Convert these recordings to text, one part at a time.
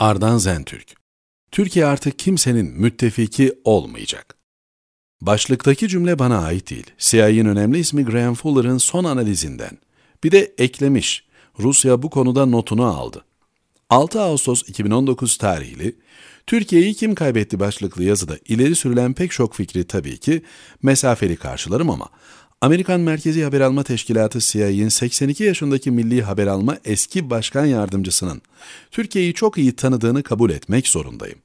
Ardan Zentürk Türkiye artık kimsenin müttefiki olmayacak. Başlıktaki cümle bana ait değil. CIA'in önemli ismi Graham Fuller'ın son analizinden. Bir de eklemiş, Rusya bu konuda notunu aldı. 6 Ağustos 2019 tarihli Türkiye'yi kim kaybetti başlıklı yazıda ileri sürülen pek çok fikri tabii ki mesafeli karşılarım ama Amerikan Merkezi Haber Alma Teşkilatı CIA'in 82 yaşındaki Milli Haber Alma eski başkan yardımcısının Türkiye'yi çok iyi tanıdığını kabul etmek zorundayım.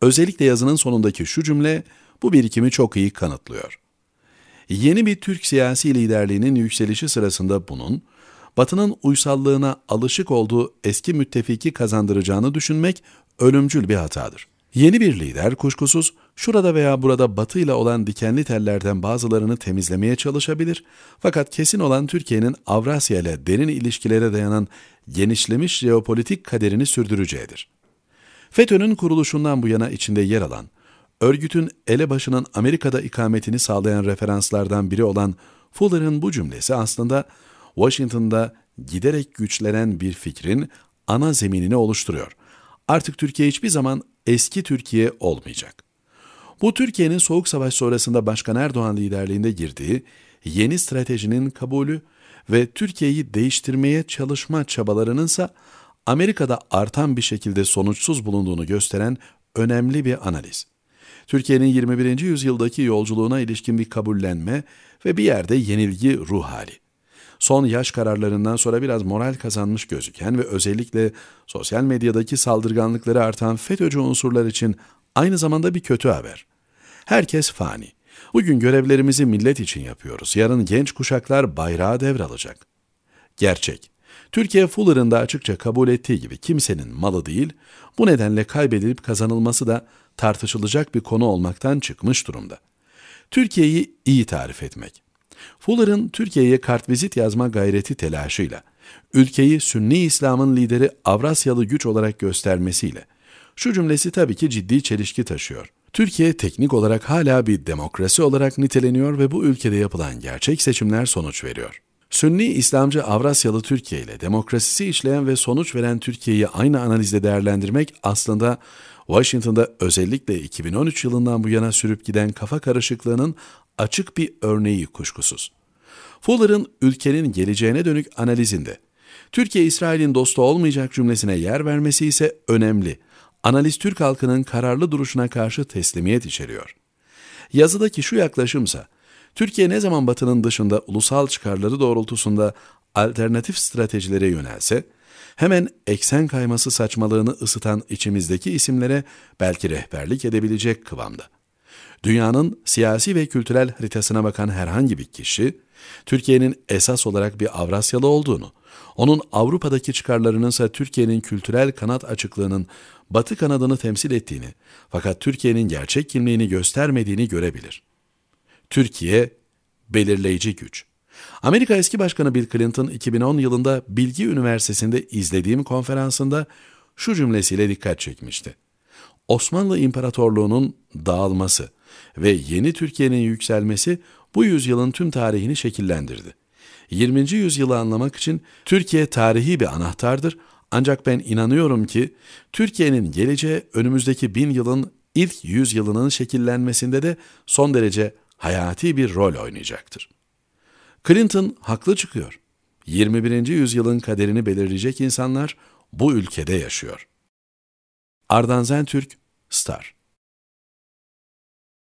Özellikle yazının sonundaki şu cümle bu birikimi çok iyi kanıtlıyor. Yeni bir Türk siyasi liderliğinin yükselişi sırasında bunun, Batı'nın uysallığına alışık olduğu eski müttefiki kazandıracağını düşünmek ölümcül bir hatadır. Yeni bir lider kuşkusuz şurada veya burada Batı ile olan dikenli tellerden bazılarını temizlemeye çalışabilir fakat kesin olan Türkiye'nin Avrasya ile derin ilişkilere dayanan genişlemiş jeopolitik kaderini sürdüreceğidir. FETÖ'nün kuruluşundan bu yana içinde yer alan, örgütün elebaşının Amerika'da ikametini sağlayan referanslardan biri olan Fuller'ın bu cümlesi aslında Washington'da giderek güçlenen bir fikrin ana zeminini oluşturuyor. Artık Türkiye hiçbir zaman eski Türkiye olmayacak. Bu Türkiye'nin Soğuk Savaş sonrasında Başkan Erdoğan liderliğinde girdiği yeni stratejinin kabulü ve Türkiye'yi değiştirmeye çalışma çabalarınınsa Amerika'da artan bir şekilde sonuçsuz bulunduğunu gösteren önemli bir analiz. Türkiye'nin 21. yüzyıldaki yolculuğuna ilişkin bir kabullenme ve bir yerde yenilgi ruh hali son yaş kararlarından sonra biraz moral kazanmış gözüken ve özellikle sosyal medyadaki saldırganlıkları artan FETÖ'cü unsurlar için aynı zamanda bir kötü haber. Herkes fani. Bugün görevlerimizi millet için yapıyoruz. Yarın genç kuşaklar bayrağı devralacak. Gerçek. Türkiye Fuller'ın da açıkça kabul ettiği gibi kimsenin malı değil, bu nedenle kaybedilip kazanılması da tartışılacak bir konu olmaktan çıkmış durumda. Türkiye'yi iyi tarif etmek, Fuller'ın Türkiye'ye kartvizit yazma gayreti telaşıyla, ülkeyi Sünni İslam'ın lideri Avrasyalı güç olarak göstermesiyle, şu cümlesi tabii ki ciddi çelişki taşıyor. Türkiye teknik olarak hala bir demokrasi olarak niteleniyor ve bu ülkede yapılan gerçek seçimler sonuç veriyor. Sünni İslamcı Avrasyalı Türkiye ile demokrasisi işleyen ve sonuç veren Türkiye'yi aynı analizde değerlendirmek aslında Washington'da özellikle 2013 yılından bu yana sürüp giden kafa karışıklığının açık bir örneği kuşkusuz. Fuller'ın ülkenin geleceğine dönük analizinde Türkiye İsrail'in dostu olmayacak cümlesine yer vermesi ise önemli. Analiz Türk halkının kararlı duruşuna karşı teslimiyet içeriyor. Yazıdaki şu yaklaşımsa Türkiye ne zaman Batı'nın dışında ulusal çıkarları doğrultusunda alternatif stratejilere yönelse, hemen eksen kayması saçmalığını ısıtan içimizdeki isimlere belki rehberlik edebilecek kıvamda. Dünyanın siyasi ve kültürel haritasına bakan herhangi bir kişi, Türkiye'nin esas olarak bir Avrasyalı olduğunu, onun Avrupa'daki çıkarlarının ise Türkiye'nin kültürel kanat açıklığının batı kanadını temsil ettiğini fakat Türkiye'nin gerçek kimliğini göstermediğini görebilir. Türkiye belirleyici güç. Amerika eski başkanı Bill Clinton 2010 yılında Bilgi Üniversitesi'nde izlediğim konferansında şu cümlesiyle dikkat çekmişti. Osmanlı İmparatorluğu'nun dağılması ve yeni Türkiye'nin yükselmesi bu yüzyılın tüm tarihini şekillendirdi. 20. yüzyılı anlamak için Türkiye tarihi bir anahtardır ancak ben inanıyorum ki Türkiye'nin geleceği önümüzdeki bin yılın ilk yüzyılının şekillenmesinde de son derece hayati bir rol oynayacaktır. Clinton haklı çıkıyor. 21. yüzyılın kaderini belirleyecek insanlar bu ülkede yaşıyor.'' Ardanzen Türk Star